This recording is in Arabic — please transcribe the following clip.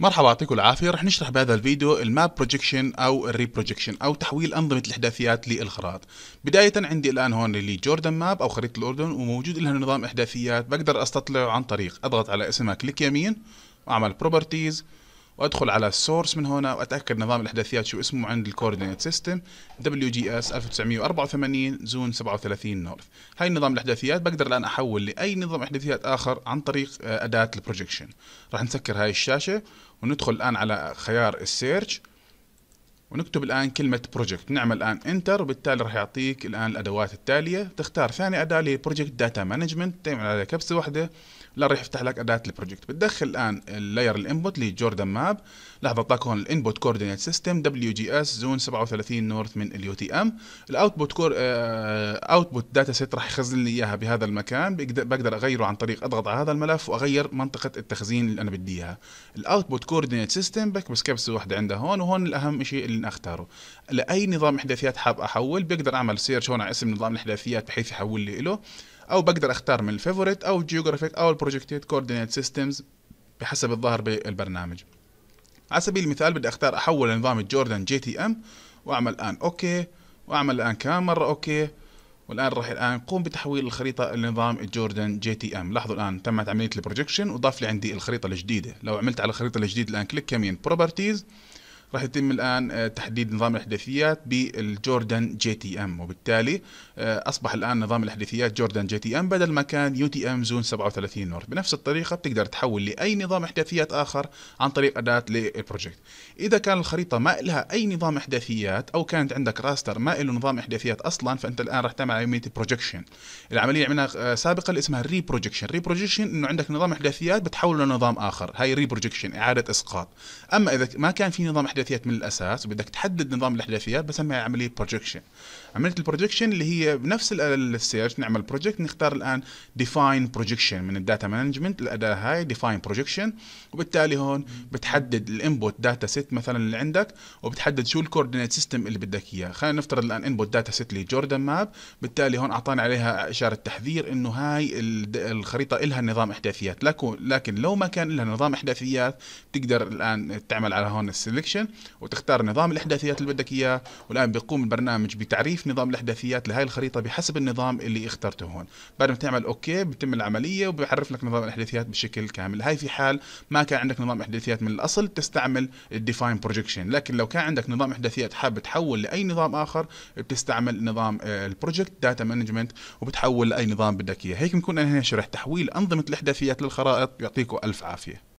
مرحبا يعطيكم العافية رح نشرح بهذا الفيديو الماب بروجيكشن أو الري بروجيكشن أو تحويل أنظمة الإحداثيات للخرائط بداية عندي الآن هون اللي جوردن ماب أو خريطة الأردن وموجود لها نظام إحداثيات بقدر أستطلعه عن طريق أضغط على اسمها كليك يمين وأعمل بروبرتيز وادخل على السورس من هنا واتاكد نظام الاحداثيات شو اسمه عند الكوردينيت سيستم دبليو جي اس 1984 زون 37 نورث هاي نظام الاحداثيات بقدر الان احول لاي نظام احداثيات اخر عن طريق آه، اداه البروجكشن راح نسكر هاي الشاشه وندخل الان على خيار السيرش ونكتب الآن كلمة بروجكت نعمل الآن انتر وبالتالي راح يعطيك الآن الأدوات التالية تختار ثاني أداة اللي هي بروجكت داتا مانجمنت تعمل عليها كبسة واحدة لا راح يفتح لك أداة البروجكت بتدخل الآن اللاير الانبوت اللي جوردن ماب لاحظ اعطاك هون الانبوت كوردينيت سيستم دبليو جي اس زون 37 نورث من اليو تي ام الاوتبوت كور اوتبوت داتا سيت راح يخزن لي اياها بهذا المكان بقدر اغيره عن طريق اضغط على هذا الملف واغير منطقة التخزين اللي انا بدي اياها الاوتبوت كوردينيت سيستم بكبس كبسة واحدة عندها هون وهون الاهم شيء اللي نختاره لاي نظام احداثيات حاب احول بقدر اعمل سيرش هون على اسم نظام الاحداثيات بحيث يحول لي له او بقدر اختار من الفيفوريت او الجيوغرافيك او البروجكتيد كوردينيت سيستمز بحسب الظاهر بالبرنامج على سبيل المثال بدي اختار احول لنظام الجوردن جي تي ام واعمل الان اوكي واعمل الان كمان مره اوكي والان راح الان قوم بتحويل الخريطه لنظام الجوردن جي تي ام لاحظوا الان تمت عمليه البروجكشن وضاف لي عندي الخريطه الجديده لو عملت على الخريطه الجديده الان كليك يمين بروبرتيز راح يتم الان آه، تحديد نظام الاحداثيات بالجوردن جي تي ام وبالتالي آه، اصبح الان نظام الاحداثيات جوردن جي تي ام بدل ما كان يو تي ام زون 37 نورث بنفس الطريقه بتقدر تحول لاي نظام احداثيات اخر عن طريق اداه للبروجكت اذا كان الخريطه ما لها اي نظام احداثيات او كانت عندك راستر ما له نظام احداثيات اصلا فانت الان راح تعمل عمليه بروجكشن العمليه اللي عملناها آه، سابقا اللي اسمها الري بروجكشن ري بروجكشن انه عندك نظام احداثيات بتحوله لنظام اخر هاي ري بروجكشن اعاده اسقاط اما اذا ما كان في نظام الاحداثيات من الاساس وبدك تحدد نظام الاحداثيات بسميها عمليه بروجكشن عمليه البروجكشن اللي هي بنفس السيرش نعمل بروجكت نختار الان ديفاين بروجكشن من الداتا مانجمنت الاداه هاي ديفاين بروجكشن وبالتالي هون بتحدد الانبوت داتا سيت مثلا اللي عندك وبتحدد شو الكوردينيت سيستم اللي بدك اياه خلينا نفترض الان انبوت داتا سيت اللي جوردن ماب بالتالي هون اعطانا عليها اشاره تحذير انه هاي الخريطه لها نظام احداثيات لكن لكن لو ما كان لها نظام احداثيات تقدر الان تعمل على هون السلكشن وتختار نظام الاحداثيات اللي بدك اياه والان بيقوم البرنامج بتعريف نظام الاحداثيات لهي الخريطه بحسب النظام اللي اخترته هون بعد ما تعمل اوكي بتم العمليه وبيعرف لك نظام الاحداثيات بشكل كامل هاي في حال ما كان عندك نظام احداثيات من الاصل تستعمل الديفاين بروجكشن لكن لو كان عندك نظام احداثيات حاب تحول لاي نظام اخر بتستعمل نظام البروجكت داتا مانجمنت وبتحول لاي نظام بدك اياه هيك بنكون انا هنا شرح تحويل انظمه الاحداثيات للخرائط يعطيكم الف عافيه